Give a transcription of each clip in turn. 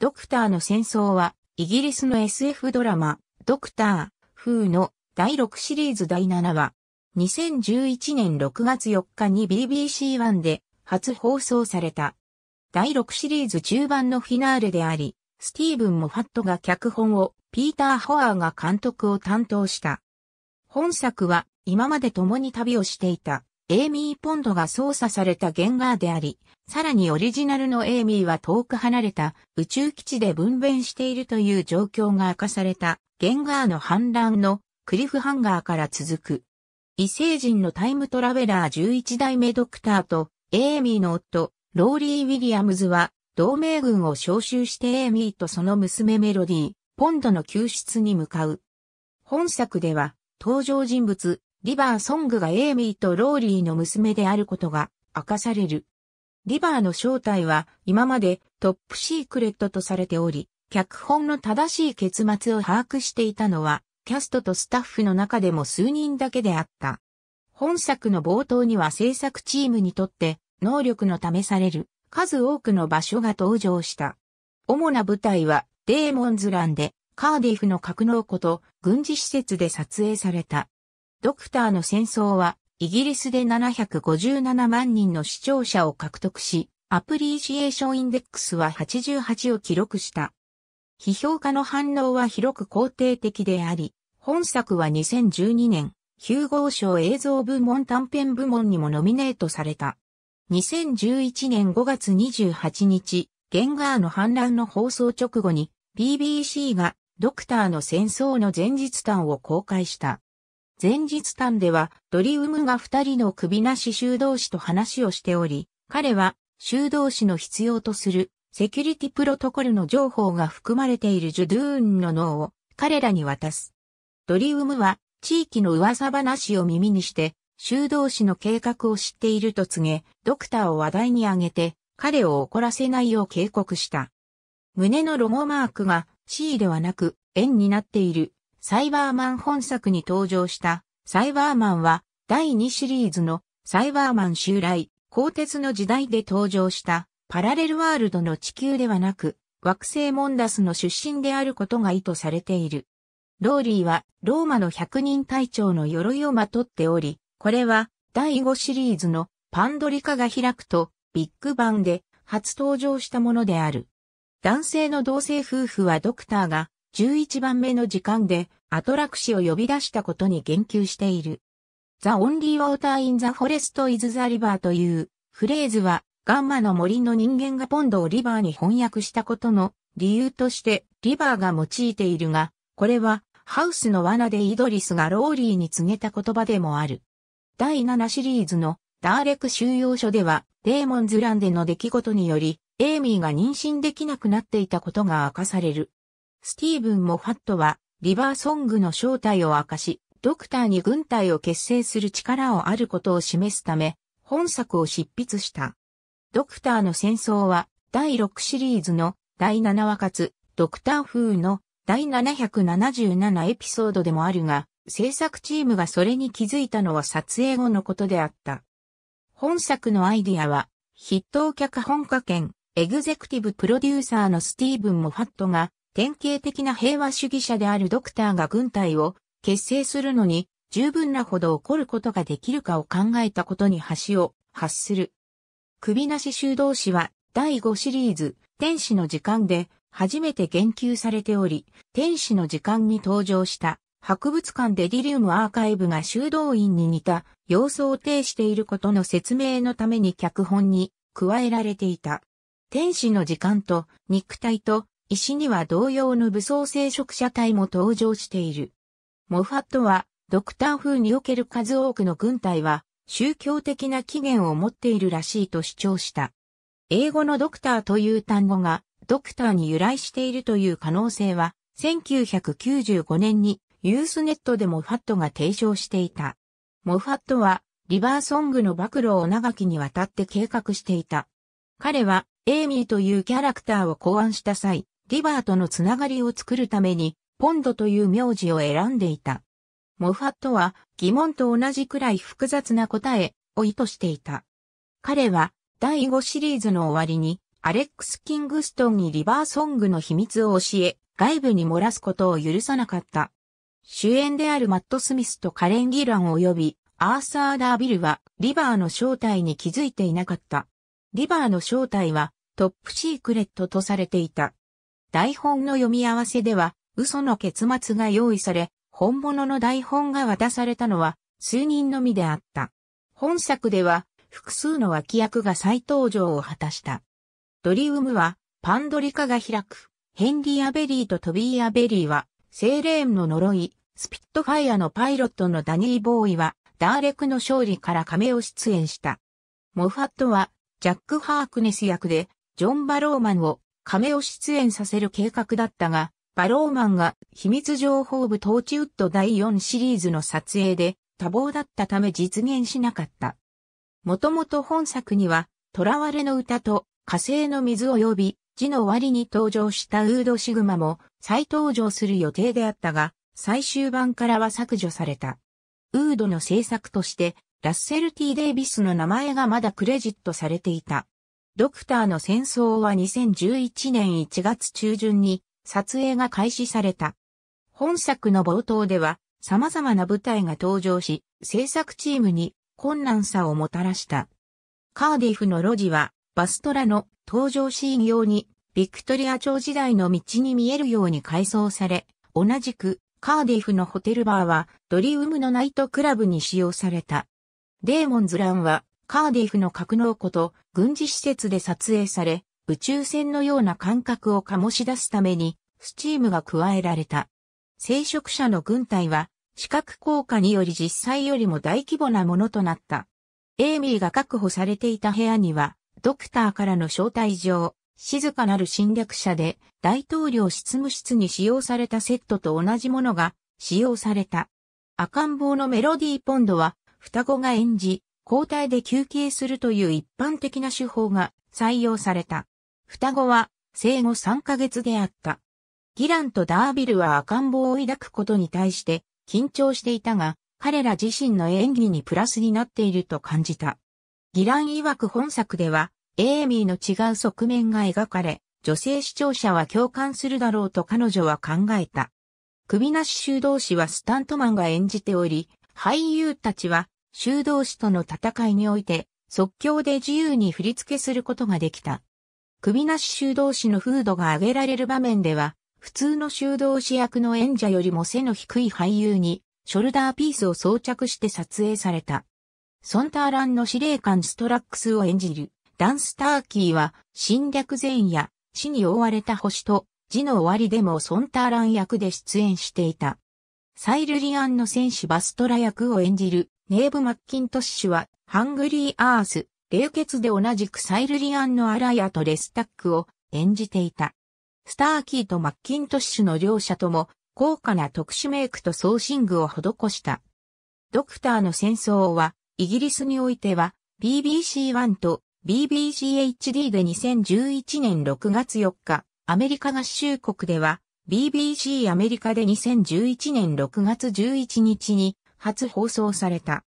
ドクターの戦争は、イギリスの SF ドラマ、ドクター、風の第6シリーズ第7話。2011年6月4日に BBC1 で初放送された。第6シリーズ中盤のフィナーレであり、スティーブン・モファットが脚本を、ピーター・ホアーが監督を担当した。本作は今まで共に旅をしていたエイミー・ポンドが操作されたゲンガーであり、さらにオリジナルのエイミーは遠く離れた宇宙基地で分娩しているという状況が明かされたゲンガーの反乱のクリフハンガーから続く。異星人のタイムトラベラー11代目ドクターとエイミーの夫、ローリー・ウィリアムズは同盟軍を招集してエイミーとその娘メロディー、ポンドの救出に向かう。本作では登場人物、リバー・ソングがエイミーとローリーの娘であることが明かされる。リバーの正体は今までトップシークレットとされており、脚本の正しい結末を把握していたのは、キャストとスタッフの中でも数人だけであった。本作の冒頭には制作チームにとって能力の試される数多くの場所が登場した。主な舞台はデーモンズランでカーディフの格納庫と軍事施設で撮影された。ドクターの戦争は、イギリスで757万人の視聴者を獲得し、アプリシエーションインデックスは88を記録した。批評家の反応は広く肯定的であり、本作は2012年、ヒューゴー賞映像部門短編部門にもノミネートされた。2011年5月28日、ゲンガーの反乱の放送直後に、BBC がドクターの戦争の前日談を公開した。前日間ではドリウムが二人の首なし修道士と話をしており、彼は修道士の必要とするセキュリティプロトコルの情報が含まれているジュドゥーンの脳を彼らに渡す。ドリウムは地域の噂話を耳にして修道士の計画を知っていると告げ、ドクターを話題に挙げて彼を怒らせないよう警告した。胸のロゴマークが C ではなく円になっているサイバーマン本作に登場したサイバーマンは第2シリーズのサイバーマン襲来、鋼鉄の時代で登場したパラレルワールドの地球ではなく惑星モンダスの出身であることが意図されている。ローリーはローマの百人隊長の鎧をまとっており、これは第5シリーズのパンドリカが開くとビッグバンで初登場したものである。男性の同性夫婦はドクターが11番目の時間でアトラクシを呼び出したことに言及している。The only water in the forest is the river というフレーズはガンマの森の人間がポンドをリバーに翻訳したことの理由としてリバーが用いているが、これはハウスの罠でイドリスがローリーに告げた言葉でもある。第7シリーズのダーレク収容所ではデーモンズランでの出来事によりエイミーが妊娠できなくなっていたことが明かされる。スティーブン・モファットは、リバーソングの正体を明かし、ドクターに軍隊を結成する力をあることを示すため、本作を執筆した。ドクターの戦争は、第6シリーズの第7話かつ、ドクター風の第777エピソードでもあるが、制作チームがそれに気づいたのは撮影後のことであった。本作のアイディアは、筆頭脚本家兼エグゼクティブプロデューサーのスティーブン・モファットが典型的な平和主義者であるドクターが軍隊を結成するのに十分なほど起こることができるかを考えたことに橋を発する。首なし修道士は第5シリーズ天使の時間で初めて言及されており、天使の時間に登場した博物館デディリウムアーカイブが修道院に似た様相を呈していることの説明のために脚本に加えられていた。天使の時間と肉体と石には同様の武装聖職者隊も登場している。モファットは、ドクター風における数多くの軍隊は、宗教的な起源を持っているらしいと主張した。英語のドクターという単語が、ドクターに由来しているという可能性は、1995年にユースネットでモファットが提唱していた。モファットは、リバーソングの暴露を長きにわたって計画していた。彼は、エイミーというキャラクターを考案した際、リバーとのつながりを作るために、ポンドという名字を選んでいた。モファットは疑問と同じくらい複雑な答えを意図していた。彼は第5シリーズの終わりにアレックス・キングストンにリバーソングの秘密を教え外部に漏らすことを許さなかった。主演であるマット・スミスとカレン・ギラン及びアーサー・ダービルはリバーの正体に気づいていなかった。リバーの正体はトップシークレットとされていた。台本の読み合わせでは、嘘の結末が用意され、本物の台本が渡されたのは数人のみであった。本作では複数の脇役が再登場を果たした。ドリウムはパンドリカが開く。ヘンリー・アベリーとトビー・アベリーは、セーレーンの呪い、スピットファイアのパイロットのダニー・ボーイは、ダーレクの勝利から亀を出演した。モファットは、ジャック・ハークネス役で、ジョン・バローマンを、亀を出演させる計画だったが、バローマンが秘密情報部トーチウッド第4シリーズの撮影で多忙だったため実現しなかった。もともと本作には、囚われの歌と火星の水及び、字の終わりに登場したウードシグマも再登場する予定であったが、最終版からは削除された。ウードの制作として、ラッセルティ・デイビスの名前がまだクレジットされていた。ドクターの戦争は2011年1月中旬に撮影が開始された。本作の冒頭では様々な舞台が登場し、制作チームに困難さをもたらした。カーディフの路地はバストラの登場シーン用にビクトリア朝時代の道に見えるように改装され、同じくカーディフのホテルバーはドリウムのナイトクラブに使用された。デーモンズ・ランはカーディフの格納庫と軍事施設で撮影され、宇宙船のような感覚を醸し出すために、スチームが加えられた。聖職者の軍隊は、視覚効果により実際よりも大規模なものとなった。エイミーが確保されていた部屋には、ドクターからの招待状、静かなる侵略者で大統領執務室に使用されたセットと同じものが使用された。赤ん坊のメロディー・ポンドは双子が演じ、交代で休憩するという一般的な手法が採用された。双子は生後3ヶ月であった。ギランとダービルは赤ん坊を抱くことに対して緊張していたが、彼ら自身の演技にプラスになっていると感じた。ギラン曰く本作では、エイミーの違う側面が描かれ、女性視聴者は共感するだろうと彼女は考えた。首なし修道士はスタントマンが演じており、俳優たちは修道士との戦いにおいて、即興で自由に振り付けすることができた。首なし修道士の風土が挙げられる場面では、普通の修道士役の演者よりも背の低い俳優に、ショルダーピースを装着して撮影された。ソンターランの司令官ストラックスを演じる、ダンスターキーは、侵略前夜、死に覆われた星と、字の終わりでもソンターラン役で出演していた。サイルリアンの戦士バストラ役を演じるネーブ・マッキントッシュは、ハングリー・アース、冷血で同じくサイルリアンのアライアとレスタックを演じていた。スターキーとマッキントッシュの両者とも、高価な特殊メイクとソーシングを施した。ドクターの戦争は、イギリスにおいては、BBC1 と BBCHD で2011年6月4日、アメリカ合衆国では、BBC アメリカで2011年6月11日に初放送された。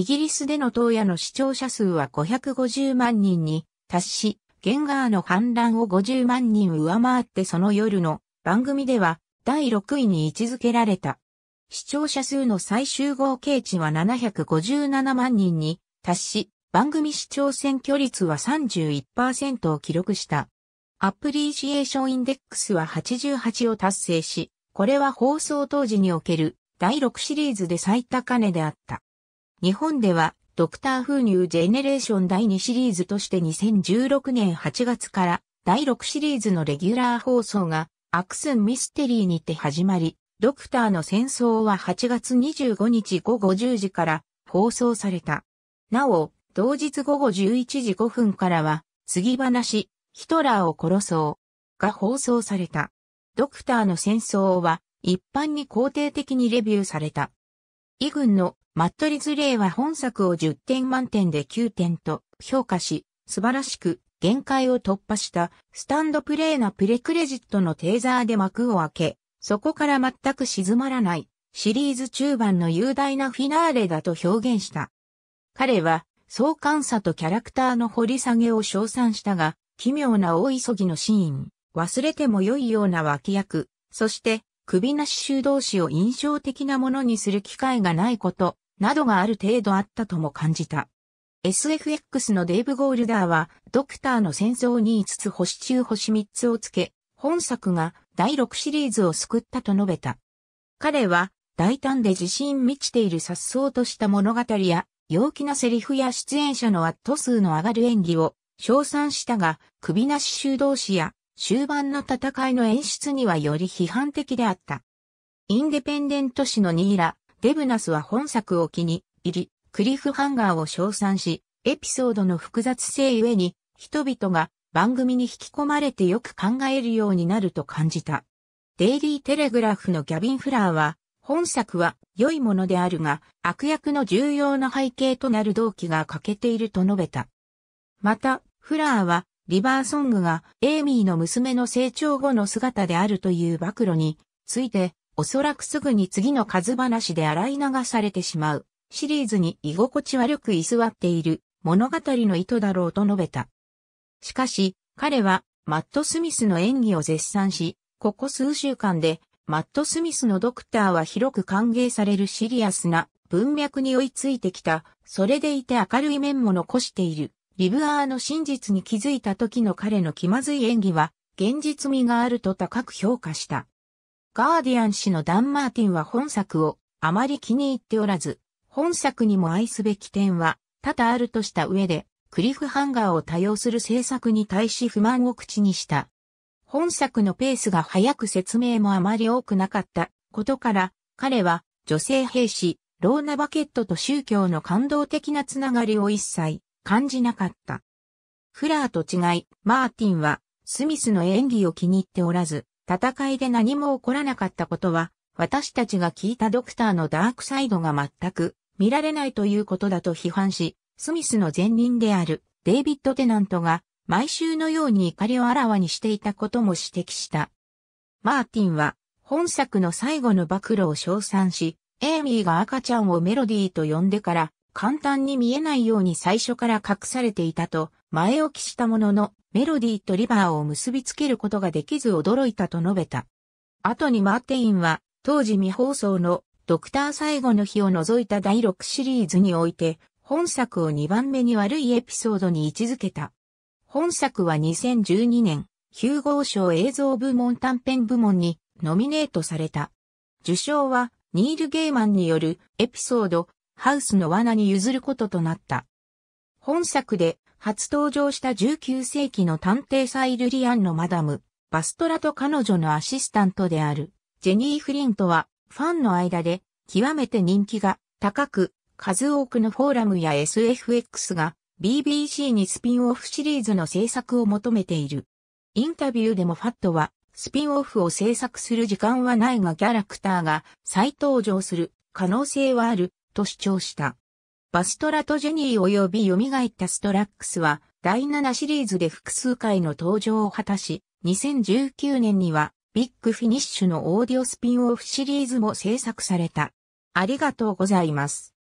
イギリスでの当夜の視聴者数は550万人に達し、ゲンガーの反乱を50万人上回ってその夜の番組では第6位に位置づけられた。視聴者数の最終合計値は757万人に達し、番組視聴選挙率は31%を記録した。アプリシエーションインデックスは88を達成し、これは放送当時における第6シリーズで最高値であった。日本ではドクター風ニュージェネレーション第2シリーズとして2016年8月から第6シリーズのレギュラー放送がアクスンミステリーにて始まり、ドクターの戦争は8月25日午後10時から放送された。なお、同日午後11時5分からは、次話、ヒトラーを殺そう、が放送された。ドクターの戦争は、一般に肯定的にレビューされた。軍のマットリズレイは本作を10点満点で9点と評価し、素晴らしく限界を突破したスタンドプレイなプレクレジットのテーザーで幕を開け、そこから全く静まらないシリーズ中盤の雄大なフィナーレだと表現した。彼は相関さとキャラクターの掘り下げを称賛したが、奇妙な大急ぎのシーン、忘れても良いような脇役、そして首なし修道士を印象的なものにする機会がないこと、などがある程度あったとも感じた。SFX のデイブ・ゴールダーは、ドクターの戦争に5つ星中星3つをつけ、本作が第6シリーズを救ったと述べた。彼は、大胆で自信満ちている殺走とした物語や、陽気なセリフや出演者のアット数の上がる演技を、称賛したが、首なし修道士や、終盤の戦いの演出にはより批判的であった。インデペンデント誌のニーラ、デブナスは本作を気に入り、クリフハンガーを称賛し、エピソードの複雑性ゆえに、人々が番組に引き込まれてよく考えるようになると感じた。デイリー・テレグラフのギャビン・フラーは、本作は良いものであるが、悪役の重要な背景となる動機が欠けていると述べた。また、フラーは、リバーソングがエイミーの娘の成長後の姿であるという暴露について、おそらくすぐに次の数話で洗い流されてしまう。シリーズに居心地悪く居座っている物語の意図だろうと述べた。しかし、彼はマット・スミスの演技を絶賛し、ここ数週間でマット・スミスのドクターは広く歓迎されるシリアスな文脈に追いついてきた、それでいて明るい面も残している。リブアーの真実に気づいた時の彼の気まずい演技は、現実味があると高く評価した。ガーディアン氏のダン・マーティンは本作をあまり気に入っておらず、本作にも愛すべき点は多々あるとした上で、クリフハンガーを多用する制作に対し不満を口にした。本作のペースが早く説明もあまり多くなかったことから、彼は女性兵士、ローナ・バケットと宗教の感動的なつながりを一切感じなかった。フラーと違い、マーティンはスミスの演技を気に入っておらず、戦いで何も起こらなかったことは、私たちが聞いたドクターのダークサイドが全く見られないということだと批判し、スミスの前任であるデイビッド・テナントが毎週のように怒りをあらわにしていたことも指摘した。マーティンは本作の最後の暴露を称賛し、エイミーが赤ちゃんをメロディーと呼んでから簡単に見えないように最初から隠されていたと前置きしたもののメロディーとリバーを結びつけることができず驚いたと述べた。後にマーテインは当時未放送のドクター最後の日を除いた第6シリーズにおいて本作を2番目に悪いエピソードに位置づけた。本作は2012年ヒューゴー賞映像部門短編部門にノミネートされた。受賞はニール・ゲーマンによるエピソードハウスの罠に譲ることとなった。本作で初登場した19世紀の探偵サイルリアンのマダム、バストラと彼女のアシスタントである、ジェニー・フリントは、ファンの間で、極めて人気が高く、数多くのフォーラムや SFX が BBC にスピンオフシリーズの制作を求めている。インタビューでもファットは、スピンオフを制作する時間はないがキャラクターが再登場する可能性はあると主張した。バストラトジェニー及び蘇ったストラックスは第7シリーズで複数回の登場を果たし、2019年にはビッグフィニッシュのオーディオスピンオフシリーズも制作された。ありがとうございます。